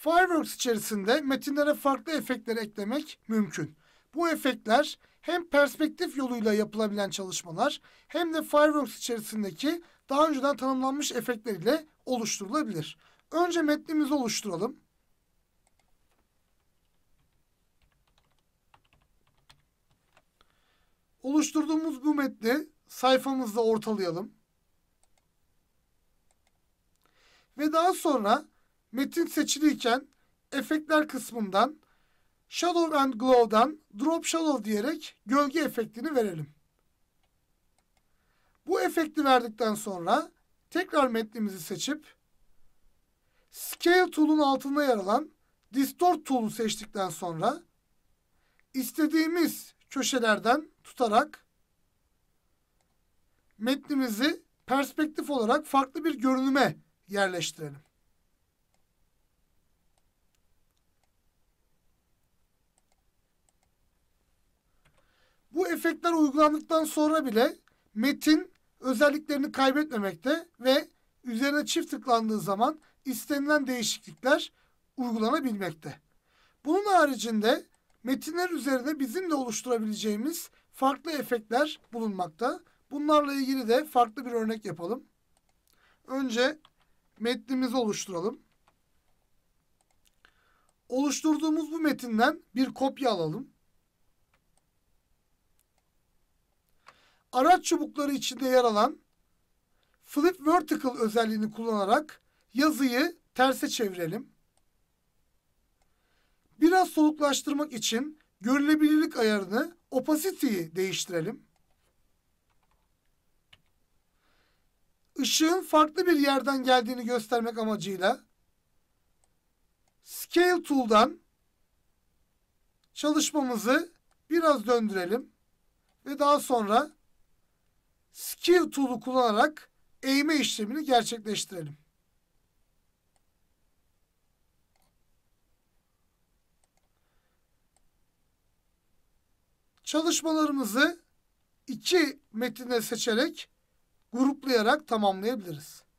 Fireworks içerisinde metinlere farklı efektler eklemek mümkün. Bu efektler hem perspektif yoluyla yapılabilen çalışmalar hem de Fireworks içerisindeki daha önceden tanımlanmış efektler ile oluşturulabilir. Önce metnimizi oluşturalım. Oluşturduğumuz bu metni sayfamızda ortalayalım. Ve daha sonra metin seçiliyken efektler kısmından Shadow and Glow'dan Drop Shadow diyerek gölge efektini verelim. Bu efekti verdikten sonra tekrar metnimizi seçip Scale tool'un altında yer alan Distort tool'u seçtikten sonra istediğimiz köşelerden tutarak metnimizi perspektif olarak farklı bir görünüme yerleştirelim. efektler uygulandıktan sonra bile metin özelliklerini kaybetmemekte ve üzerine çift tıklandığı zaman istenilen değişiklikler uygulanabilmekte. Bunun haricinde metinler üzerinde bizim de oluşturabileceğimiz farklı efektler bulunmakta. Bunlarla ilgili de farklı bir örnek yapalım. Önce metnimizi oluşturalım. Oluşturduğumuz bu metinden bir kopya alalım. araç çubukları içinde yer alan flip vertical özelliğini kullanarak yazıyı terse çevirelim. Biraz soluklaştırmak için görülebilirlik ayarını opacity'yi değiştirelim. Işığın farklı bir yerden geldiğini göstermek amacıyla Scale Tool'dan çalışmamızı biraz döndürelim ve daha sonra Skill tool'u kullanarak eğme işlemini gerçekleştirelim. Çalışmalarımızı iki metinde seçerek gruplayarak tamamlayabiliriz.